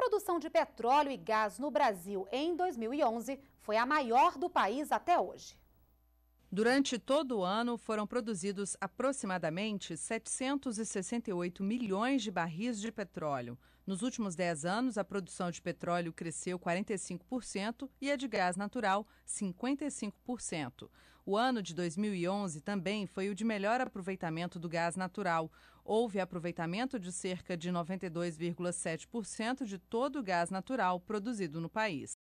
produção de petróleo e gás no Brasil em 2011 foi a maior do país até hoje. Durante todo o ano foram produzidos aproximadamente 768 milhões de barris de petróleo. Nos últimos 10 anos, a produção de petróleo cresceu 45% e a de gás natural 55%. O ano de 2011 também foi o de melhor aproveitamento do gás natural. Houve aproveitamento de cerca de 92,7% de todo o gás natural produzido no país.